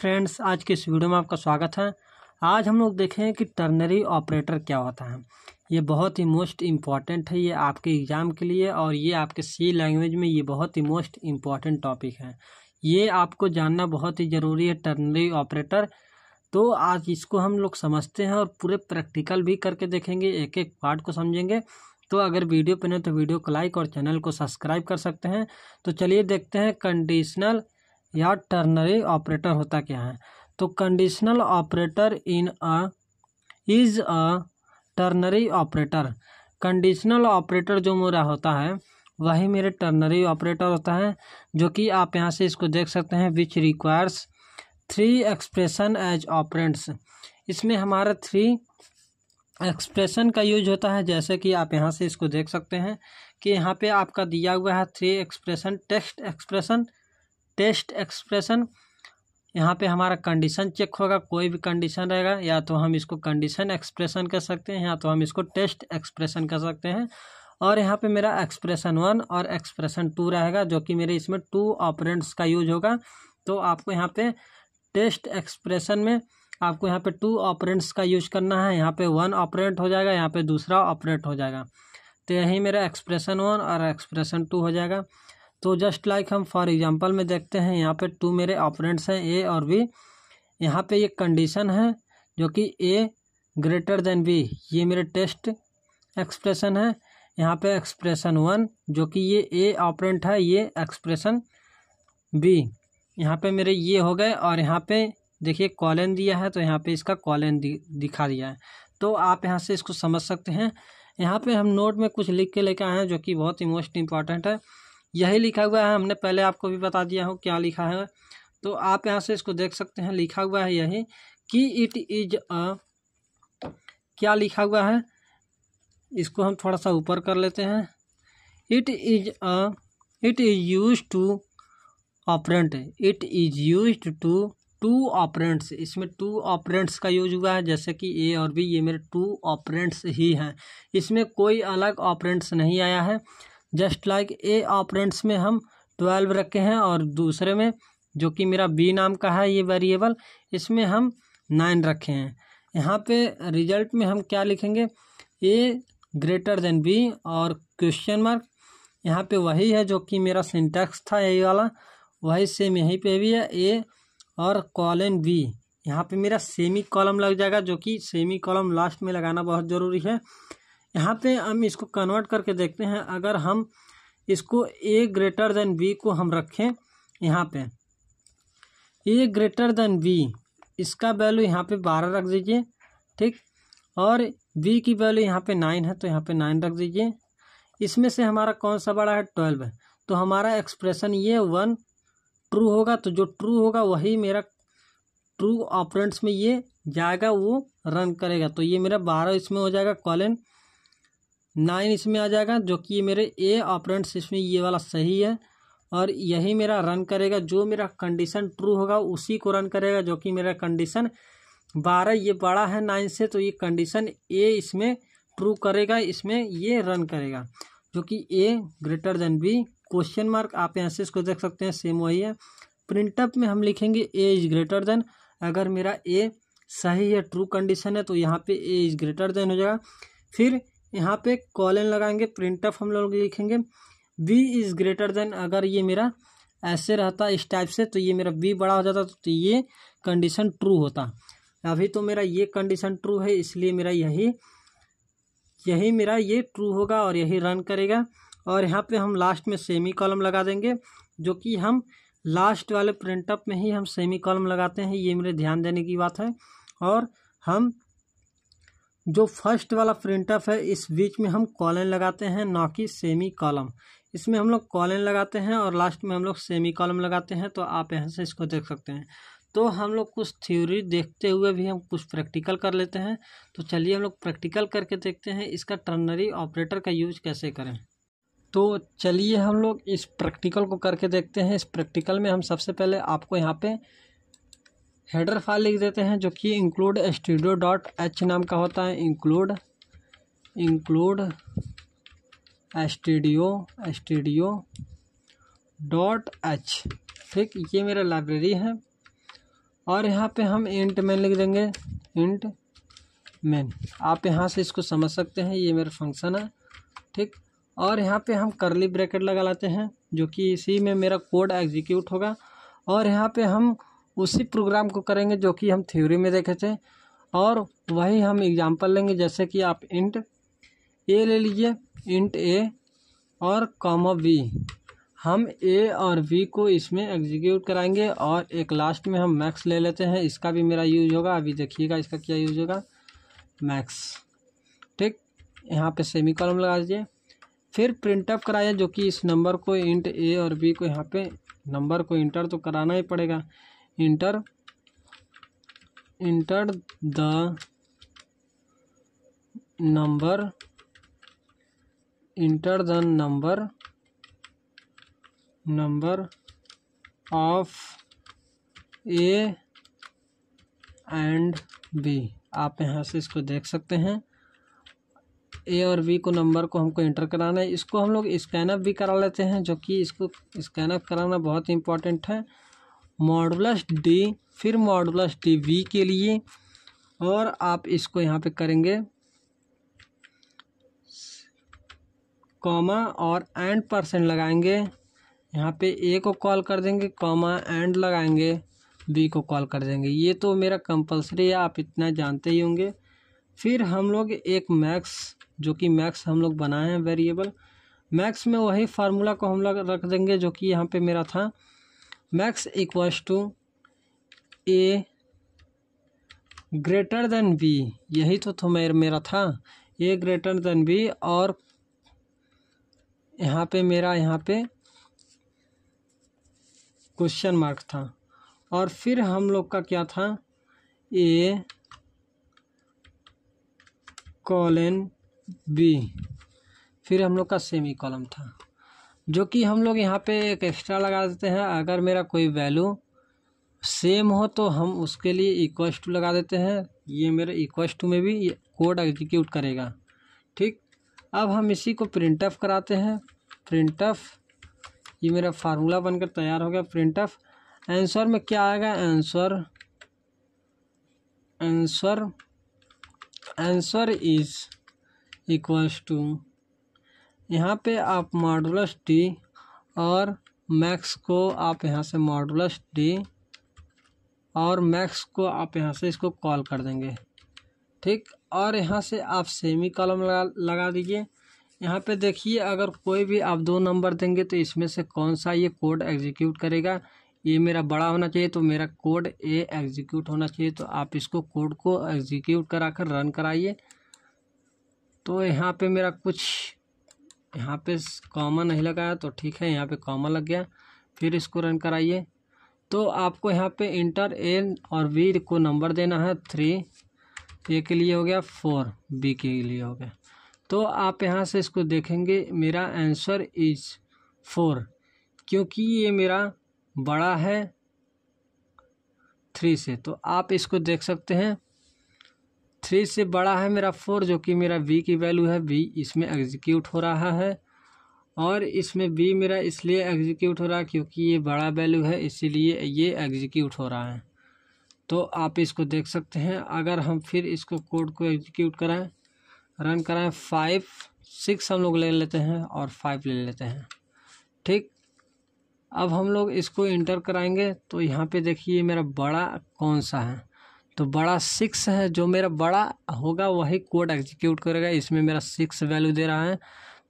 friends आज के इस वीडियो में आपका स्वागत है आज हम लोग देखें कि टर्नरी ऑपरेटर क्या होता है ये बहुत ही मोस्ट इम्पॉर्टेंट है ये आपके एग्ज़ाम के लिए और ये आपके सी लैंग्वेज में ये बहुत ही मोस्ट इम्पॉर्टेंट टॉपिक है ये आपको जानना बहुत ही ज़रूरी है टर्नरी ऑपरेटर तो आज इसको हम लोग समझते हैं और पूरे प्रैक्टिकल भी करके देखेंगे एक एक पार्ट को समझेंगे तो अगर वीडियो पर तो वीडियो को लाइक और चैनल को सब्सक्राइब कर सकते हैं तो चलिए देखते हैं कंडीशनल या टर्नरी ऑपरेटर होता क्या है तो conditional operator in uh is a ternary operator conditional operator जो मेरा होता है वही मेरे टर्नरी ऑपरेटर होता है जो कि आप यहाँ से इसको देख सकते हैं which requires three expression as operands इसमें हमारा थ्री एक्सप्रेशन का यूज होता है जैसे कि आप यहाँ से इसको देख सकते हैं कि यहाँ पे आपका दिया हुआ है three expression text expression test expression यहाँ पे हमारा कंडीशन चेक होगा कोई भी कंडीशन रहेगा या तो हम इसको कंडीशन एक्सप्रेशन कर सकते हैं या तो हम इसको टेस्ट एक्सप्रेशन कर सकते हैं और यहाँ पे मेरा एक्सप्रेशन वन और एक्सप्रेशन टू रहेगा जो कि मेरे इसमें टू ऑपरेंट्स का यूज होगा तो आपको यहाँ पे टेस्ट एक्सप्रेशन में आपको यहाँ पे टू ऑपरेंट्स का यूज करना है यहाँ पे वन ऑपरेंट हो जाएगा यहाँ पे दूसरा ऑपरेंट हो जाएगा तो यही मेरा एक्सप्रेशन वन और एक्सप्रेशन टू हो जाएगा तो जस्ट लाइक हम फॉर एग्जांपल में देखते हैं यहाँ पे टू मेरे ऑपरेंट्स हैं ए और बी यहाँ पे ये कंडीशन है जो कि ए ग्रेटर देन बी ये मेरे टेस्ट एक्सप्रेशन है यहाँ पे एक्सप्रेशन वन जो कि ये ए ऑपरेंट है ये एक्सप्रेशन बी यहाँ पे मेरे ये हो गए और यहाँ पे देखिए कॉलन दिया है तो यहाँ पे इसका कॉलन दि, दिखा दिया है तो आप यहाँ से इसको समझ सकते हैं यहाँ पे हम नोट में कुछ लिख के लेके आए हैं जो कि बहुत ही मोस्ट इम्पॉर्टेंट है यही लिखा हुआ है हमने पहले आपको भी बता दिया हूँ क्या लिखा है तो आप यहाँ से इसको देख सकते हैं लिखा हुआ है यही कि इट इज अ क्या लिखा हुआ है इसको हम थोड़ा सा ऊपर कर लेते हैं it is a it is use two operand it is use two two operands इसमें टू ऑपरेंट्स का यूज हुआ है जैसे कि ए और बी ये मेरे टू ऑपरेंट्स ही हैं इसमें कोई अलग ऑपरेंट्स नहीं आया है जस्ट लाइक ए ऑपरेंट्स में हम ट्वेल्व रखे हैं और दूसरे में जो कि मेरा बी नाम का है ये वेरिएबल इसमें हम नाइन रखे हैं यहाँ पे रिजल्ट में हम क्या लिखेंगे ए ग्रेटर देन बी और क्वेश्चन मार्क यहाँ पे वही है जो कि मेरा सिंटेक्स था यही वाला वही सेम यहीं पे भी है ए और कॉलन बी यहाँ पे मेरा सेमी कॉलम लग जाएगा जो कि सेमी कॉलम लास्ट में लगाना बहुत ज़रूरी है यहाँ पे हम इसको कन्वर्ट करके देखते हैं अगर हम इसको ए ग्रेटर देन बी को हम रखें यहाँ पे ए ग्रेटर देन बी इसका वैल्यू यहाँ पे बारह रख दीजिए ठीक और बी की वैल्यू यहाँ पे नाइन है तो यहाँ पे नाइन रख दीजिए इसमें से हमारा कौन सा बड़ा है ट्वेल्व है तो हमारा एक्सप्रेशन ये वन ट्रू होगा तो जो ट्रू होगा वही मेरा ट्रू ऑपरेंट्स में ये जाएगा वो रन करेगा तो ये मेरा बारह इसमें हो जाएगा कॉलन नाइन इसमें आ जाएगा जो कि मेरे ए ऑपरेंट्स इसमें ये वाला सही है और यही मेरा रन करेगा जो मेरा कंडीशन ट्रू होगा उसी को रन करेगा जो कि मेरा कंडीशन बारह ये बड़ा है नाइन से तो ये कंडीशन ए इसमें ट्रू करेगा इसमें ये रन करेगा जो कि A greater than B question mark आप यहाँ से इसको देख सकते हैं सेम वही है प्रिंटअप में हम लिखेंगे ए इज ग्रेटर देन अगर मेरा ए सही है ट्रू कंडीशन है तो यहाँ पे ए इज ग्रेटर देन हो जाएगा फिर यहाँ पे कॉलन लगाएंगे प्रिंट ऑफ हम लोग लिखेंगे बी इज़ ग्रेटर देन अगर ये मेरा ऐसे रहता इस टाइप से तो ये मेरा बी बड़ा हो जाता तो ये कंडीशन ट्रू होता अभी तो मेरा ये कंडीशन ट्रू है इसलिए मेरा यही यही मेरा ये ट्रू होगा और यही रन करेगा और यहाँ पे हम लास्ट में सेमी कॉलम लगा देंगे जो कि हम लास्ट वाले प्रिंटअप में ही हम सेमी कॉलम लगाते हैं ये मेरे ध्यान देने की बात है और हम जो फर्स्ट वाला ऑफ है इस बीच में हम कॉलन लगाते हैं ना कि सेमी कॉलम इसमें हम लोग कॉलन लगाते हैं और लास्ट में हम लोग सेमी कॉलम लगाते हैं तो आप यहाँ से इसको देख सकते हैं तो हम लोग कुछ थ्योरी देखते हुए भी हम कुछ प्रैक्टिकल कर लेते हैं तो चलिए हम लोग प्रैक्टिकल करके देखते हैं इसका टर्नरी ऑपरेटर का यूज कैसे करें तो चलिए हम लोग इस प्रैक्टिकल को करके देखते हैं इस प्रैक्टिकल में हम सबसे पहले आपको यहाँ पे हेडर फाइल लिख देते हैं जो कि इंक्लूड स्टूडियो डॉट एच नाम का होता है include include studio studio dot h ठीक ये मेरा लाइब्रेरी है और यहाँ पे हम इंट मैन लिख देंगे इंट मैन आप यहाँ से इसको समझ सकते हैं ये मेरा फंक्शन है ठीक और यहाँ पे हम करली ब्रैकेट लगा लाते हैं जो कि इसी में मेरा कोड एग्जीक्यूट होगा और यहाँ पे हम उसी प्रोग्राम को करेंगे जो कि हम थ्योरी में देखे थे और वही हम एग्जाम्पल लेंगे जैसे कि आप इंट ए ले लीजिए इंट ए और कॉमा बी हम ए और बी को इसमें एग्जीक्यूट कराएंगे और एक लास्ट में हम मैक्स ले लेते हैं इसका भी मेरा यूज होगा अभी देखिएगा इसका क्या यूज होगा मैक्स ठीक यहाँ पे सेमी कॉलम लगा दीजिए फिर प्रिंटअप कराया कराइए जो कि इस नंबर को इंट ए और बी को यहाँ पे नंबर को इंटर तो कराना ही पड़ेगा enter enter the number enter the number number of A and B आप यहाँ से इसको देख सकते हैं ए और बी को नंबर को हमको इंटर कराना है इसको हम लोग स्कैनअप भी करा लेते हैं जो कि इसको स्कैनअप कराना बहुत इंपॉर्टेंट है मॉडुलस डी फिर मॉडुलस डी वी के लिए और आप इसको यहाँ पे करेंगे कॉमा और एंड परसेंट लगाएंगे यहाँ पे ए को कॉल कर देंगे कॉमा एंड लगाएंगे बी को कॉल कर देंगे ये तो मेरा कंपलसरी है आप इतना जानते ही होंगे फिर हम लोग एक मैक्स जो कि मैक्स हम लोग बनाए हैं वेरिएबल मैक्स में वही फार्मूला को हम लोग रख देंगे जो कि यहाँ पे मेरा था max equals to A greater than B यही तो तो मेर, मेरा था ए ग्रेटर देन बी और यहाँ पे मेरा यहाँ पे क्वेश्चन मार्क था और फिर हम लोग का क्या था ए कॉलन बी फिर हम लोग का सेमी कॉलम था जो कि हम लोग यहाँ पे एक एक्स्ट्रा लगा देते हैं अगर मेरा कोई वैल्यू सेम हो तो हम उसके लिए इक्वस टू लगा देते हैं ये मेरे इक्वस टू में भी कोड एग्जीक्यूट करेगा ठीक अब हम इसी को प्रिंट ऑफ कराते हैं प्रिंट ऑफ ये मेरा फार्मूला बनकर तैयार हो गया प्रिंट ऑफ आंसर में क्या आएगा answer answer answer is equals to यहाँ पे आप मॉडुलस डी और मैक्स को आप यहाँ से मॉडुलस डी और मैक्स को आप यहाँ से इसको कॉल कर देंगे ठीक और यहाँ से आप सेमी कॉलम लगा लगा दीजिए यहाँ पे देखिए अगर कोई भी आप दो नंबर देंगे तो इसमें से कौन सा ये कोड एग्जीक्यूट करेगा ये मेरा बड़ा होना चाहिए तो मेरा कोड ए एग्जीक्यूट होना चाहिए तो आप इसको कोड को एग्जीक्यूट करा कर रन कराइए तो यहाँ पे मेरा कुछ यहाँ पे कॉमा नहीं लगाया तो ठीक है यहाँ पे कॉमा लग गया फिर इसको रन कराइए तो आपको यहाँ पे इंटर एन और वी को नंबर देना है थ्री ए के लिए हो गया फोर बी के लिए हो गया तो आप यहाँ से इसको देखेंगे मेरा आंसर इज फोर क्योंकि ये मेरा बड़ा है थ्री से तो आप इसको देख सकते हैं थ्री से बड़ा है मेरा फोर जो कि मेरा बी की वैल्यू है बी इसमें एग्जीक्यूट हो रहा है और इसमें बी मेरा इसलिए एग्जीक्यूट हो रहा है क्योंकि ये बड़ा वैल्यू है इसीलिए ये एग्जीक्यूट हो रहा है तो आप इसको देख सकते हैं अगर हम फिर इसको कोड को एग्जीक्यूट कराएं रन कराएं फाइव सिक्स हम लोग ले लेते हैं और फाइव ले लेते हैं ठीक अब हम लोग इसको इंटर कराएंगे तो यहाँ पे देखिए मेरा बड़ा कौन सा है तो बड़ा सिक्स है जो मेरा बड़ा होगा वही कोड एग्जीक्यूट करेगा इसमें मेरा सिक्स वैल्यू दे रहा है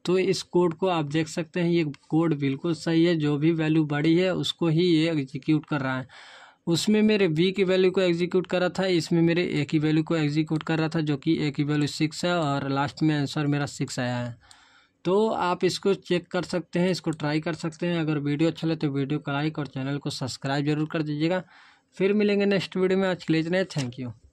तो इस कोड को आप देख सकते हैं ये कोड बिल्कुल सही है जो भी वैल्यू बड़ी है उसको ही ये एग्जीक्यूट कर रहा है उसमें मेरे बी की वैल्यू को एग्जीक्यूट कर रहा था इसमें मेरे ए की वैल्यू को एग्जीक्यूट कर रहा था जो कि ए की वैल्यू सिक्स है और लास्ट में आंसर मेरा सिक्स आया है तो आप इसको चेक कर सकते हैं इसको ट्राई कर सकते हैं अगर वीडियो अच्छा लगे तो वीडियो को लाइक और चैनल को सब्सक्राइब जरूर कर दीजिएगा फिर मिलेंगे नेक्स्ट वीडियो में आज के लिए इतना थैंक यू